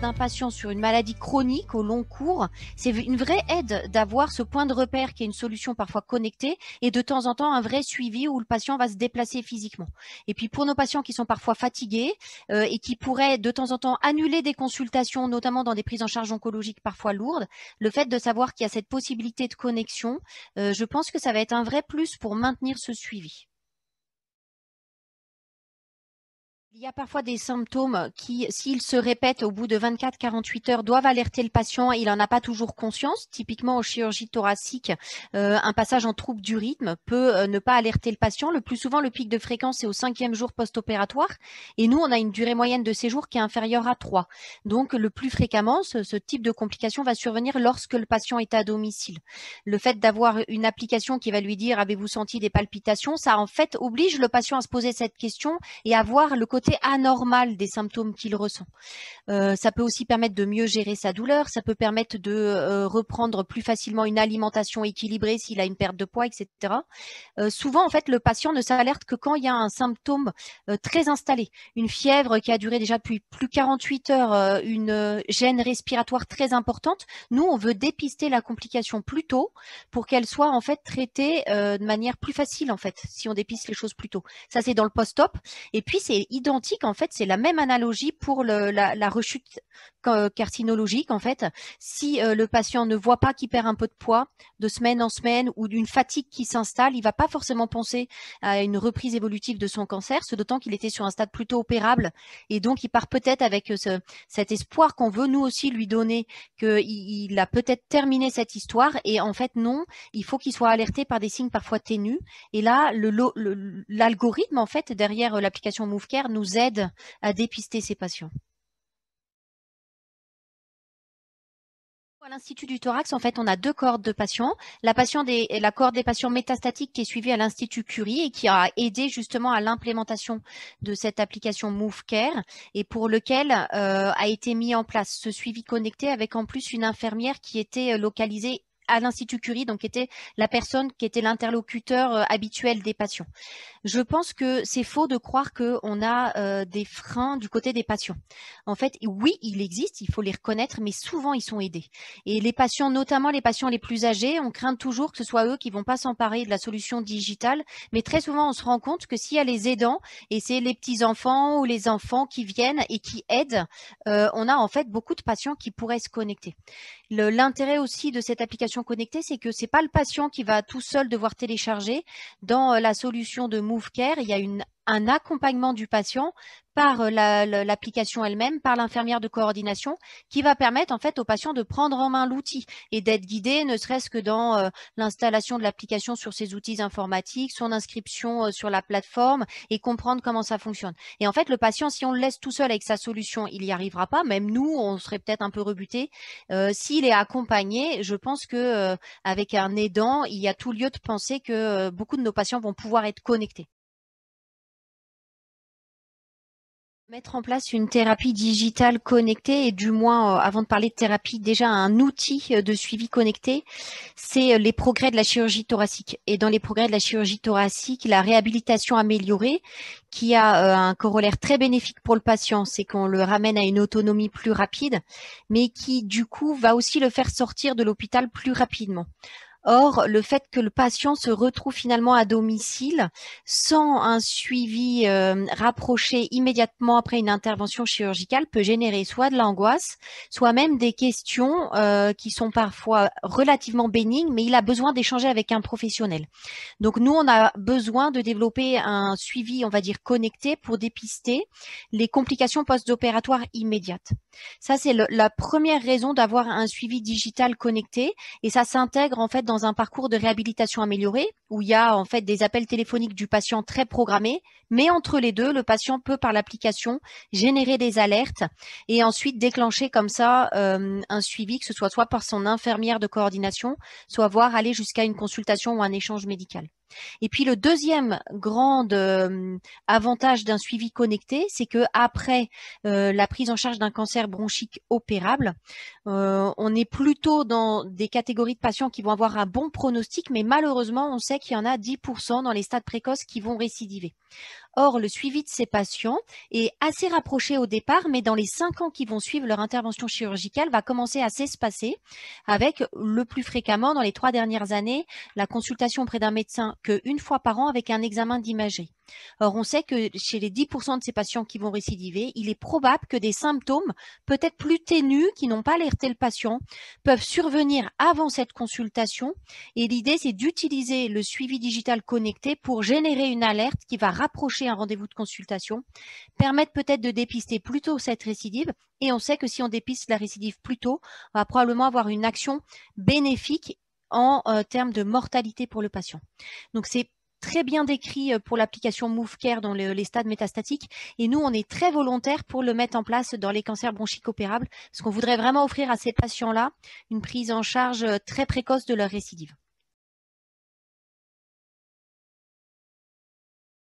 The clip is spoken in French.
d'un patient sur une maladie chronique au long cours, c'est une vraie aide d'avoir ce point de repère qui est une solution parfois connectée et de temps en temps un vrai suivi où le patient va se déplacer physiquement. Et puis pour nos patients qui sont parfois fatigués euh, et qui pourraient de temps en temps annuler des consultations, notamment dans des prises en charge oncologiques parfois lourdes, le fait de savoir qu'il y a cette possibilité de connexion, euh, je pense que ça va être un vrai plus pour maintenir ce suivi. Il y a parfois des symptômes qui, s'ils se répètent au bout de 24-48 heures, doivent alerter le patient. Il n'en a pas toujours conscience. Typiquement, en chirurgie thoracique, euh, un passage en trouble du rythme peut euh, ne pas alerter le patient. Le plus souvent, le pic de fréquence est au cinquième jour post-opératoire. Et nous, on a une durée moyenne de séjour qui est inférieure à 3. Donc, le plus fréquemment, ce, type de complication va survenir lorsque le patient est à domicile. Le fait d'avoir une application qui va lui dire avez-vous senti des palpitations, ça en fait oblige le patient à se poser cette question et à voir le côté anormal des symptômes qu'il ressent. Euh, ça peut aussi permettre de mieux gérer sa douleur, ça peut permettre de euh, reprendre plus facilement une alimentation équilibrée s'il a une perte de poids, etc. Euh, souvent, en fait, le patient ne s'alerte que quand il y a un symptôme très installé, une fièvre qui a duré déjà plus, plus 48 heures, une gêne respiratoire très importante. Nous, on veut dépister la complication plus tôt pour qu'elle soit en fait traitée de manière plus facile, en fait, si on dépiste les choses plus tôt. Ça, c'est dans le post-op. Et puis, c'est en fait, c'est la même analogie pour la, rechute euh, carcinologique, en fait. Si euh, le patient ne voit pas qu'il perd un peu de poids de semaine en semaine ou d'une fatigue qui s'installe, il ne va pas forcément penser à une reprise évolutive de son cancer, ce d'autant qu'il était sur un stade plutôt opérable. Et donc, il part peut-être avec euh, ce, cet espoir qu'on veut nous aussi lui donner, qu'il il a peut-être terminé cette histoire. Et en fait, non, il faut qu'il soit alerté par des signes parfois ténus. Et là, l'algorithme, le, en fait, derrière l'application MoveCare, aide à dépister ces patients. À l'Institut du thorax, en fait, on a deux cordes de patients. La, patient des, des patients métastatiques qui est suivie à l'Institut Curie et qui a aidé justement à l'implémentation de cette application MoveCare et pour lequel euh, a été mis en place ce suivi connecté avec en plus une infirmière qui était localisée à l'Institut Curie, donc qui était la personne qui était l'interlocuteur euh, habituel des patients. Je pense que c'est faux de croire qu'on a euh, des freins du côté des patients. En fait, oui, il existe, il faut les reconnaître, mais souvent ils sont aidés. Et les patients, notamment les patients les plus âgés, on craint toujours que ce soit eux qui ne vont pas s'emparer de la solution digitale, mais très souvent on se rend compte que s'il y a les aidants, et c'est les petits-enfants ou les enfants qui viennent et qui aident, euh, on a en fait beaucoup de patients qui pourraient se connecter. L'intérêt aussi de cette application connectée, c'est que c'est pas le patient qui va tout seul devoir télécharger. Dans euh, la solution de MoveCare, il y a une un accompagnement du patient par euh, l'application elle-même, par l'infirmière de coordination, qui va permettre en fait au patient de prendre en main l'outil et d'être guidé, ne serait-ce que dans euh, l'installation de l'application sur ses outils informatiques, son inscription euh, sur la plateforme et comprendre comment ça fonctionne. Et en fait, le patient, si on le laisse tout seul avec sa solution, il n'y arrivera pas. Même nous, on serait peut-être un peu rebuté. S'il est accompagné, je pense que avec un aidant, il y a tout lieu de penser que beaucoup de nos patients vont pouvoir être connectés. Mettre en place une thérapie digitale connectée et du moins, euh, avant de parler de thérapie, déjà un outil euh, de suivi connecté, c'est euh, les progrès de la chirurgie thoracique. Et dans les progrès de la chirurgie thoracique, la réhabilitation améliorée, qui a un corollaire très bénéfique pour le patient, c'est qu'on le ramène à une autonomie plus rapide, mais qui du coup va aussi le faire sortir de l'hôpital plus rapidement. Or, le fait que le patient se retrouve finalement à domicile sans un suivi euh, rapproché immédiatement après une intervention chirurgicale peut générer soit de l'angoisse, soit même des questions euh, qui sont parfois relativement bénignes, mais il a besoin d'échanger avec un professionnel. Donc nous, on a besoin de développer un suivi, on va dire, connecté pour dépister les complications post-opératoires immédiates. Ça, c'est la première raison d'avoir un suivi digital connecté et ça s'intègre en fait dans un parcours de réhabilitation amélioré où il y a en fait des appels téléphoniques du patient très programmés, mais entre les deux, le patient peut par l'application générer des alertes et ensuite déclencher comme ça euh, un suivi, que ce soit soit par son infirmière de coordination, soit voir aller jusqu'à une consultation ou un échange médical. Et puis le deuxième grand avantage d'un suivi connecté, c'est que après la prise en charge d'un cancer bronchique opérable, on est plutôt dans des catégories de patients qui vont avoir un bon pronostic, mais malheureusement, on sait qu'il y en a 10% dans les stades précoces qui vont récidiver. Or, le suivi de ces patients est assez rapproché au départ, mais dans les cinq ans qui vont suivre leur intervention chirurgicale, va commencer à s'espacer avec le plus fréquemment dans les trois dernières années la consultation auprès d'un médecin qu'une fois par an avec un examen d'imagerie. Or, on sait que chez les 10% de ces patients qui vont récidiver, il est probable que des symptômes peut-être plus ténus, qui n'ont pas alerté le patient, peuvent survenir avant cette consultation. Et l'idée, c'est d'utiliser le suivi digital connecté pour générer une alerte qui va rapprocher un rendez-vous de consultation, permettre peut-être de dépister plus tôt cette récidive. Et on sait que si on dépiste la récidive plus tôt, on va probablement avoir une action bénéfique en euh, termes de mortalité pour le patient. Donc c'est très bien décrit euh, pour l'application MoveCare dans les stades métastatiques. Et nous, on est très volontaires pour le mettre en place dans les cancers bronchiques opérables, parce qu'on voudrait vraiment offrir à ces patients-là une prise en charge euh, très précoce de leur récidive.